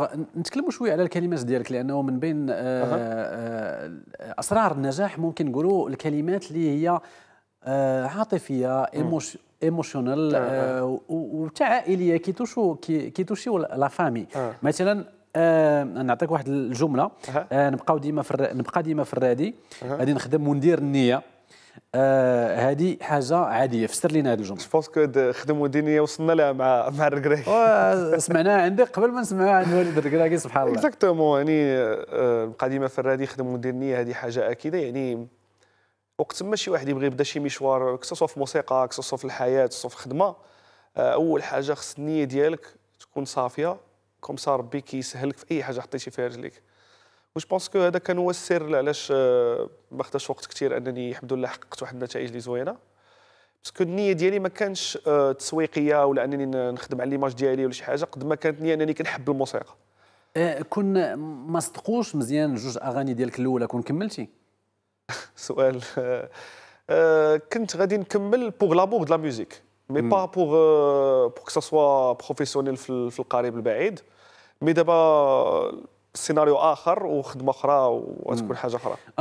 آه، نتكلموا شويه على الكلمات ديالك لانه من بين أه. أه. اسرار النجاح ممكن نقولوا الكلمات اللي هي أه عاطفيه ايموشنال آه، وتاع عائليه كيتوشو كيتوشيو لا فامي آه. مثلا آه نعطيك واحد الجمله آه نبقاو ديما في نبقى ديما في الرادي غادي نخدم وندير النيه هذه آه، حاجه عاديه فسر لنا هذه الجمله كو خدموا دينيه وصلنا لها مع مع الركراكي سمعناها عندك قبل ما نسمعها عند والد الركراكي سبحان الله اكزاكتومون يعني آه، القديمه فرادي خدموا دينيه هذه حاجه اكيده يعني وقت ما شي واحد يبغي يبدا شي مشوار كسوا في موسيقى كسوا في الحياه كسوا في الخدمه آه، اول حاجه خص النيه ديالك تكون صافيه كوم صار ربي كيسهلك في اي حاجه حطيتي فيها رجليك وش كو هذا كان هو السر علاش آه، ما خداش وقت كثير انني الحمد لله حققت واحد النتائج اللي زوينه باسكو النيه ديالي ما كانش آه، تسويقيه ولا انني نخدم على ليماج ديالي ولا شي حاجه قد ما كانت نيه انني كنحب الموسيقى آه، كون ما صدقوش مزيان جوج اغاني ديالك الاولى كون كملتي سؤال كنت غادي نكمل بوغ لابوغ دو لا ميوزيك مي با بوغ بوغ كو سوا بروفيسيونيل في القريب البعيد مي دابا سيناريو اخر وخدمه اخرى وتكون حاجه اخرى